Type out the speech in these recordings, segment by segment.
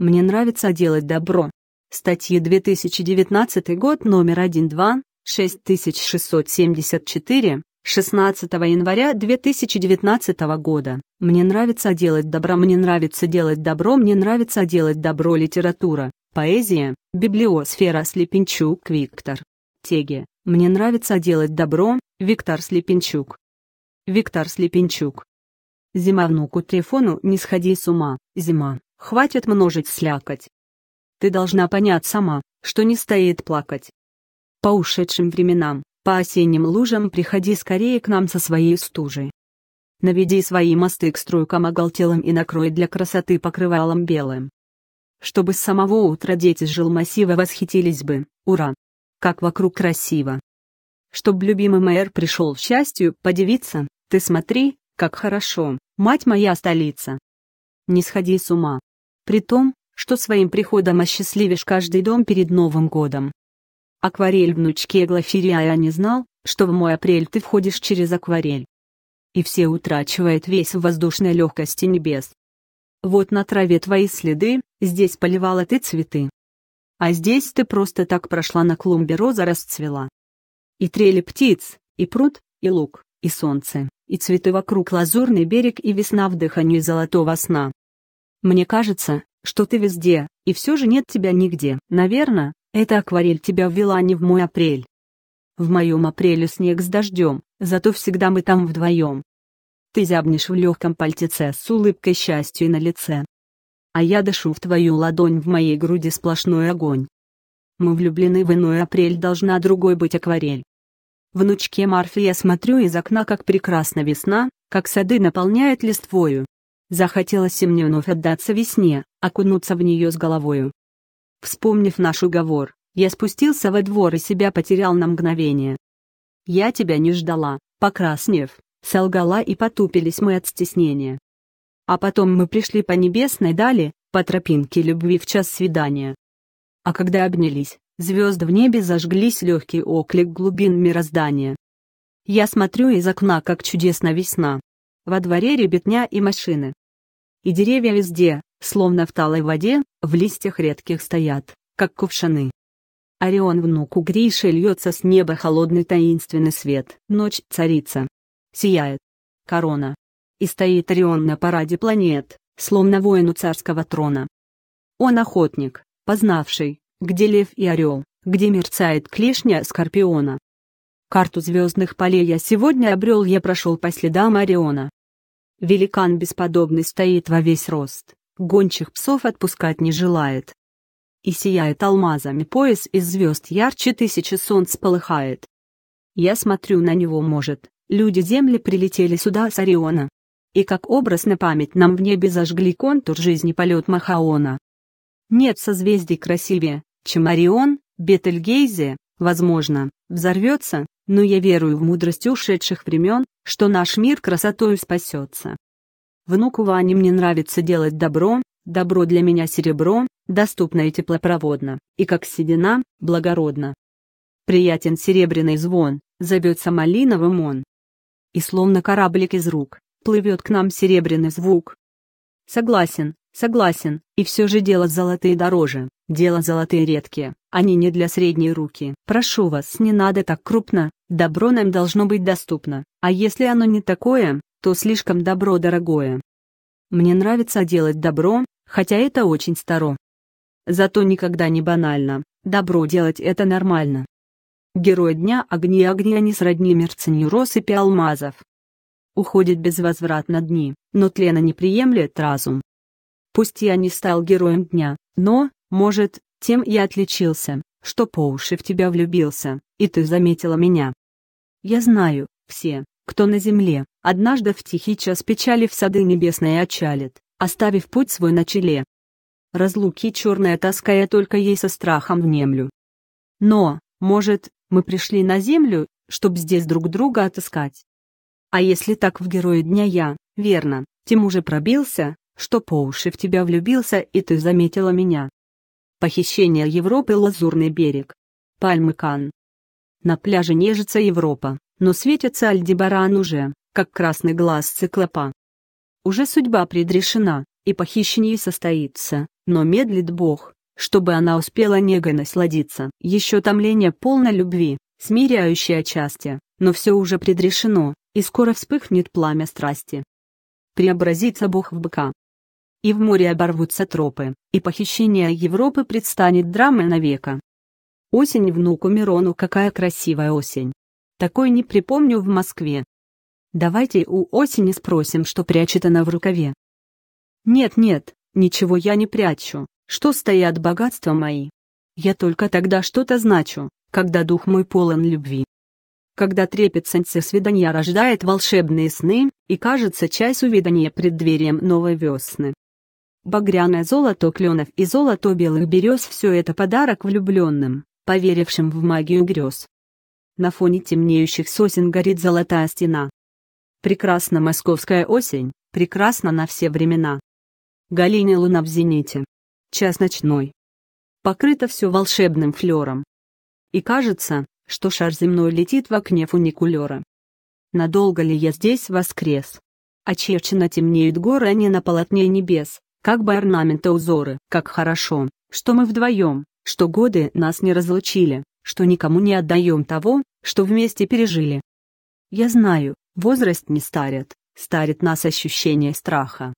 Мне нравится делать добро. Статьи 2019 год, номер 1-2, 6674, 16 января 2019 года. Мне нравится делать добро, мне нравится делать добро, мне нравится делать добро литература, поэзия, библиосфера Слепенчук Виктор. Теги. Мне нравится делать добро, Виктор Слепенчук. Виктор Слепенчук. Зима внуку Трифону не сходи с ума, зима. Хватит множить слякоть. Ты должна понять сама, что не стоит плакать. По ушедшим временам, по осенним лужам приходи скорее к нам со своей стужей. Наведи свои мосты к струйкам оголтелым и накрой для красоты покрывалом белым. Чтобы с самого утра дети жил жилмассива восхитились бы, ура! Как вокруг красиво! Чтоб любимый мэр пришел в счастью, подивиться, ты смотри, как хорошо, мать моя столица! Не сходи с ума, при том, что своим приходом осчастливишь каждый дом перед Новым годом. Акварель внучки Глафири, я не знал, что в мой апрель ты входишь через акварель. И все утрачивает весь в воздушной легкости небес. Вот на траве твои следы, здесь поливала ты цветы. А здесь ты просто так прошла на клумбе роза расцвела. И трели птиц, и пруд, и лук, и солнце, и цветы вокруг лазурный берег и весна в дыхании золотого сна. Мне кажется, что ты везде, и все же нет тебя нигде. Наверное, эта акварель тебя ввела не в мой апрель. В моем апреле снег с дождем, зато всегда мы там вдвоем. Ты зябнешь в легком пальтеце с улыбкой счастья на лице. А я дышу в твою ладонь, в моей груди сплошной огонь. Мы влюблены в иной апрель, должна другой быть акварель. Внучке Марфи я смотрю из окна, как прекрасна весна, как сады наполняет листвою. Захотелось мне вновь отдаться весне, окунуться в нее с головою. Вспомнив наш уговор, я спустился во двор и себя потерял на мгновение. «Я тебя не ждала, покраснев», — солгала и потупились мы от стеснения. А потом мы пришли по небесной дали, по тропинке любви в час свидания. А когда обнялись, звезды в небе зажглись легкий оклик глубин мироздания. Я смотрю из окна, как чудесна весна. Во дворе ребятня и машины и деревья везде, словно в талой воде, в листьях редких стоят, как кувшины. Орион внуку Гриши льется с неба холодный таинственный свет. Ночь царица. Сияет. Корона. И стоит Орион на параде планет, словно воину царского трона. Он охотник, познавший, где лев и орел, где мерцает клешня скорпиона. Карту звездных полей я сегодня обрел, я прошел по следам Ориона. Великан бесподобный стоит во весь рост, гончих псов отпускать не желает. И сияет алмазами пояс из звезд ярче тысячи солнц полыхает. Я смотрю на него, может, люди Земли прилетели сюда с Ориона. И как образ на память нам в небе зажгли контур жизни полет Махаона. Нет созвездий красивее, чем Орион, Бетельгейзе, возможно, взорвется, но я верую в мудрость ушедших времен, что наш мир красотою спасется. Внуку Ване мне нравится делать добро, добро для меня серебро, доступно и теплопроводно, и как седина, благородно. Приятен серебряный звон, зовется малиновым он. И словно кораблик из рук, плывет к нам серебряный звук. Согласен, Согласен, и все же дело золотые дороже, дело золотые редкие, они не для средней руки. Прошу вас, не надо так крупно, добро нам должно быть доступно, а если оно не такое, то слишком добро дорогое. Мне нравится делать добро, хотя это очень старо. Зато никогда не банально, добро делать это нормально. Герой дня огни огни они а сродни мерцанию россыпи алмазов. Уходит безвозвратно дни, но тлена не приемлет разум. Пусть я не стал героем дня, но, может, тем я отличился, что по уши в тебя влюбился, и ты заметила меня. Я знаю, все, кто на земле, однажды в тихий час печали в сады небесные отчалит, оставив путь свой на челе. Разлуки черная тоска я только ей со страхом внемлю. Но, может, мы пришли на землю, чтоб здесь друг друга отыскать. А если так в герое дня я, верно, тем уже пробился, что по уши в тебя влюбился и ты заметила меня. Похищение Европы Лазурный берег. Пальмы Кан. На пляже нежится Европа, но светится Альдебаран уже, как красный глаз циклопа. Уже судьба предрешена, и похищение состоится, но медлит Бог, чтобы она успела негой насладиться. Еще томление полно любви, смиряющее отчасти, но все уже предрешено, и скоро вспыхнет пламя страсти. Преобразится Бог в быка, и в море оборвутся тропы, и похищение Европы предстанет драмой навека. Осень внуку Мирону какая красивая осень. Такой не припомню в Москве. Давайте у осени спросим, что прячет она в рукаве. Нет-нет, ничего я не прячу, что стоят богатства мои. Я только тогда что-то значу, когда дух мой полон любви. Когда трепет солнце свидания рождает волшебные сны, и кажется часть с увидания преддверием новой весны. Багряное золото кленов и золото белых берез – все это подарок влюбленным, поверившим в магию грез. На фоне темнеющих сосен горит золотая стена. Прекрасна московская осень, прекрасна на все времена. Галине луна в зените. Час ночной. Покрыто все волшебным флером. И кажется, что шар земной летит в окне фуникулера. Надолго ли я здесь воскрес? Очерчено темнеют горы, они на полотне небес, как бы орнамента узоры, как хорошо, что мы вдвоем, что годы нас не разлучили, что никому не отдаем того, что вместе пережили. Я знаю, возраст не старит, старит нас ощущение страха.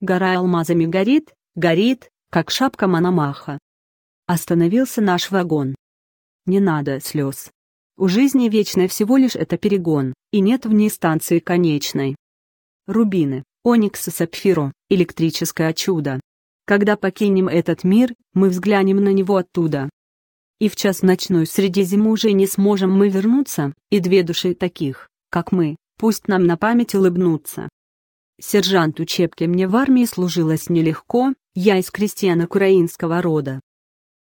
Гора алмазами горит, горит, как шапка Мономаха. Остановился наш вагон. Не надо слез. У жизни вечной всего лишь это перегон, и нет в ней станции конечной. Рубины, Оникс и Сапфиро, электрическое чудо. Когда покинем этот мир, мы взглянем на него оттуда. И в час ночной среди зимы уже не сможем мы вернуться, и две души таких, как мы, пусть нам на память улыбнутся. Сержант учебки мне в армии служилось нелегко, я из крестьян украинского рода.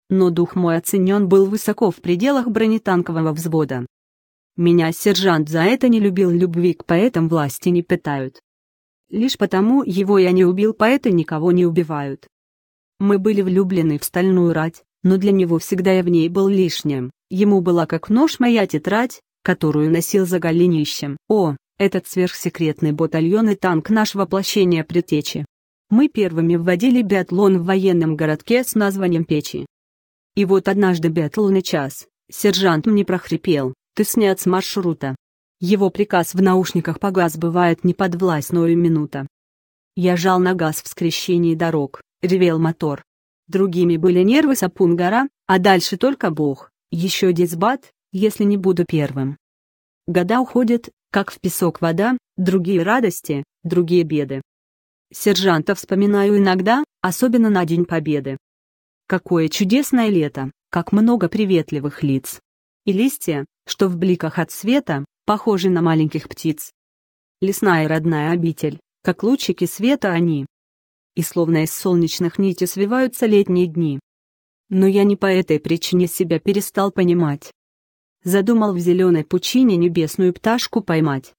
Но дух мой оценен был высоко в пределах бронетанкового взвода. Меня сержант за это не любил, любви к поэтам власти не питают. Лишь потому его я не убил, поэты никого не убивают. Мы были влюблены в стальную рать, но для него всегда я в ней был лишним. Ему была как нож моя тетрадь, которую носил за голенищем. О, этот сверхсекретный батальон и танк наш воплощение предтечи. Мы первыми вводили биатлон в военном городке с названием Печи. И вот однажды биатлонный час, сержант мне прохрипел, ты снят с маршрута. Его приказ в наушниках погас бывает не под власть, но и минута. Я жал на газ в скрещении дорог, ревел мотор. Другими были нервы Сапунгара, а дальше только Бог, еще Дисбат, если не буду первым. Года уходят, как в песок вода, другие радости, другие беды. Сержанта вспоминаю иногда, особенно на День Победы. Какое чудесное лето, как много приветливых лиц. И листья, что в бликах от света, похожи на маленьких птиц. Лесная родная обитель, как лучики света они. И словно из солнечных нитей свиваются летние дни. Но я не по этой причине себя перестал понимать. Задумал в зеленой пучине небесную пташку поймать.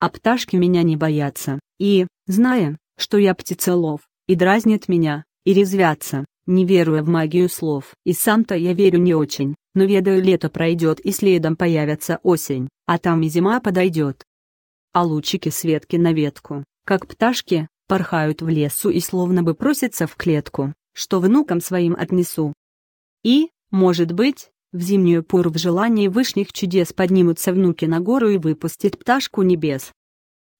А пташки меня не боятся, и, зная, что я птицелов, и дразнят меня, и резвятся, не веруя в магию слов. И сам-то я верю не очень. Но ведаю, лето пройдет и следом появится осень, а там и зима подойдет. А лучики с ветки на ветку, как пташки, порхают в лесу и словно бы просятся в клетку, что внукам своим отнесу. И, может быть, в зимнюю пору в желании вышних чудес поднимутся внуки на гору и выпустит пташку небес.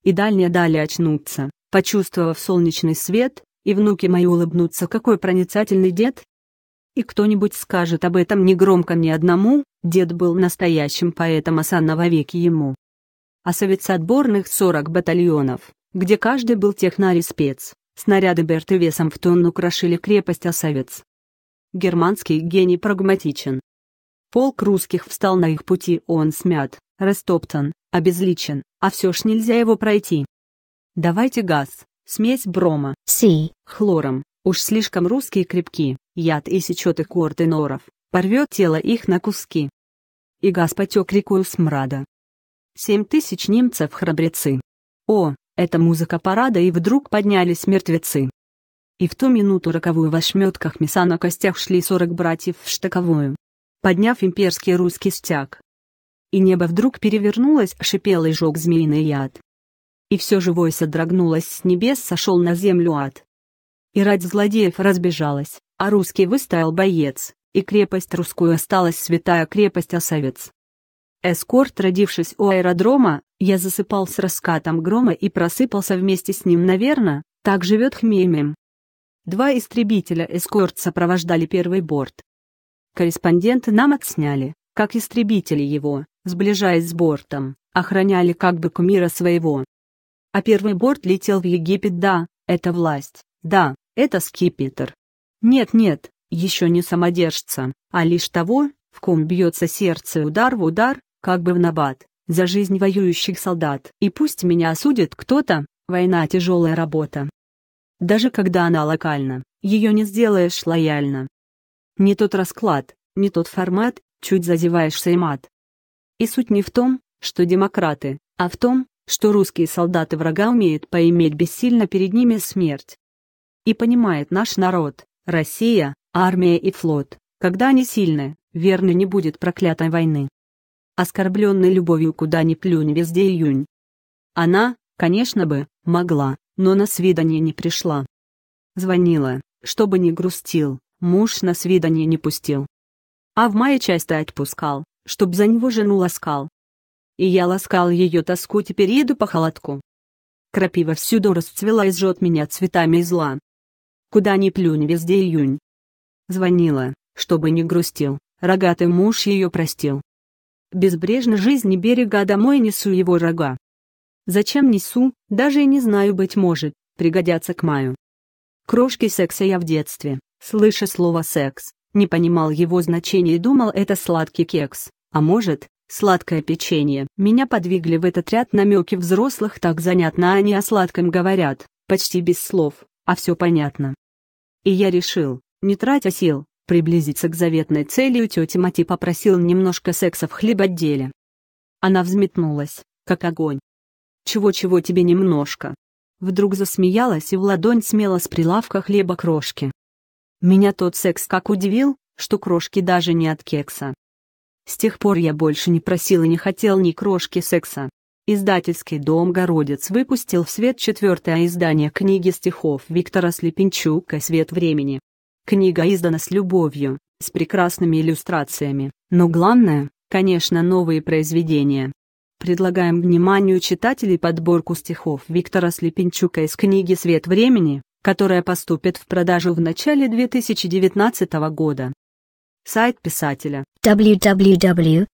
И дальние дали очнутся, почувствовав солнечный свет, и внуки мои улыбнутся, какой проницательный дед, и кто-нибудь скажет об этом негромко ни одному, дед был настоящим поэтом Асана вовеки ему. А советсоотборных 40 батальонов, где каждый был технарь спец, снаряды Берты весом в тонну крошили крепость Осовец. Германский гений прагматичен. Полк русских встал на их пути, он смят, растоптан, обезличен, а все ж нельзя его пройти. Давайте газ, смесь брома, си, хлором, уж слишком русские крепки. Яд и сечет их кортеноров, порвет тело их на куски. И газ потек рекою смрада. Семь тысяч немцев храбрецы. О, это музыка парада и вдруг поднялись мертвецы. И в ту минуту роковую в ошметках мяса на костях шли сорок братьев в штыковую. Подняв имперский русский стяг. И небо вдруг перевернулось, шипел и жег змеиный яд. И все живое содрогнулось с небес, сошел на землю ад. И рать злодеев разбежалась, а русский выстоял боец, и крепость русскую осталась святая крепость Осовец. Эскорт, родившись у аэродрома, я засыпал с раскатом грома и просыпался вместе с ним, наверное, так живет Хмемем. Два истребителя эскорт сопровождали первый борт. Корреспонденты нам отсняли, как истребители его, сближаясь с бортом, охраняли как бы кумира своего. А первый борт летел в Египет, да, это власть, да, это скипетр, нет-нет, еще не самодержца, а лишь того, в ком бьется сердце удар в удар, как бы в набат, за жизнь воюющих солдат. И пусть меня осудит кто-то, война – тяжелая работа. Даже когда она локальна, ее не сделаешь лояльно. Не тот расклад, не тот формат, чуть зазеваешься и мат. И суть не в том, что демократы, а в том, что русские солдаты врага умеют поиметь бессильно перед ними смерть. И понимает наш народ, Россия, армия и флот, когда они сильны, верно не будет проклятой войны. Оскорбленной любовью куда ни плюнь везде июнь. Она, конечно бы, могла, но на свидание не пришла. Звонила, чтобы не грустил, муж на свидание не пустил. А в мае часто отпускал, чтоб за него жену ласкал. И я ласкал ее тоску, теперь еду по холодку. Крапива всюду расцвела и жжет меня цветами зла, Куда ни плюнь, везде июнь. Звонила, чтобы не грустил, рогатый муж ее простил. Безбрежно жизни берега а домой несу его рога. Зачем несу, даже и не знаю, быть может, пригодятся к маю. Крошки секса я в детстве, слыша слово «секс», не понимал его значения и думал это сладкий кекс, а может, сладкое печенье. Меня подвигли в этот ряд намеки взрослых так занятно а они о сладком говорят, почти без слов, а все понятно. И я решил, не тратя сил, приблизиться к заветной цели у тети Мати попросил немножко секса в хлебоделе. Она взметнулась, как огонь. «Чего-чего тебе немножко?» Вдруг засмеялась и в ладонь смела с прилавка хлеба крошки. Меня тот секс как удивил, что крошки даже не от кекса. С тех пор я больше не просил и не хотел ни крошки секса. Издательский дом «Городец» выпустил в свет четвертое издание книги стихов Виктора Слепенчука «Свет времени». Книга издана с любовью, с прекрасными иллюстрациями, но главное, конечно, новые произведения. Предлагаем вниманию читателей подборку стихов Виктора Слепенчука из книги «Свет времени», которая поступит в продажу в начале 2019 года. Сайт писателя www.slipenchuk.ru